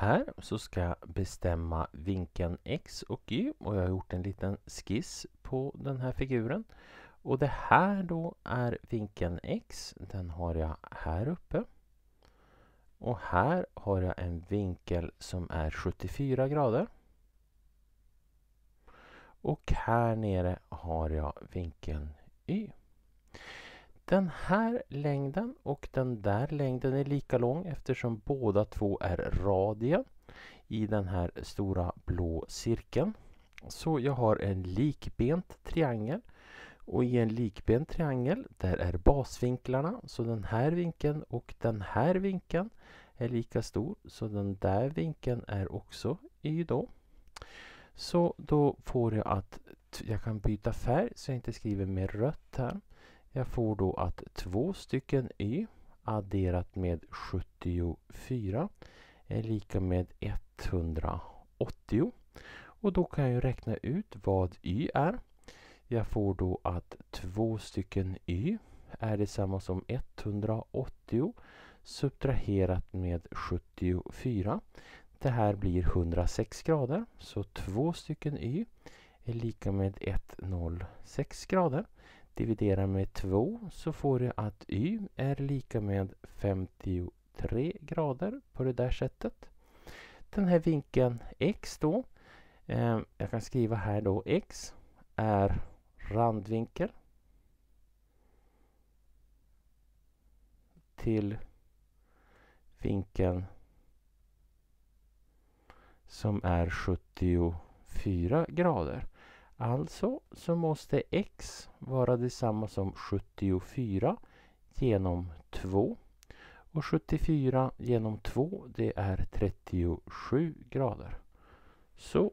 Här så ska jag bestämma vinkeln X och Y och jag har gjort en liten skiss på den här figuren. Och det här då är vinkeln X, den har jag här uppe. Och här har jag en vinkel som är 74 grader. Och här nere har jag vinkeln Y. Den här längden och den där längden är lika lång eftersom båda två är radier i den här stora blå cirkeln. Så jag har en likbent triangel och i en likbent triangel där är basvinklarna så den här vinkeln och den här vinkeln är lika stor så den där vinkeln är också y då. Så då får jag att jag kan byta färg så jag inte skriver med rött här. Jag får då att två stycken y adderat med 74 är lika med 180. Och då kan jag räkna ut vad y är. Jag får då att två stycken y är detsamma som 180 subtraherat med 74. Det här blir 106 grader, så två stycken y är lika med 106 grader. Dividerar med 2 så får jag att y är lika med 53 grader på det där sättet. Den här vinkeln x då, eh, jag kan skriva här då x är randvinkel till vinkeln som är 74 grader. Alltså så måste x vara detsamma som 74 genom 2. Och 74 genom 2 det är 37 grader. Så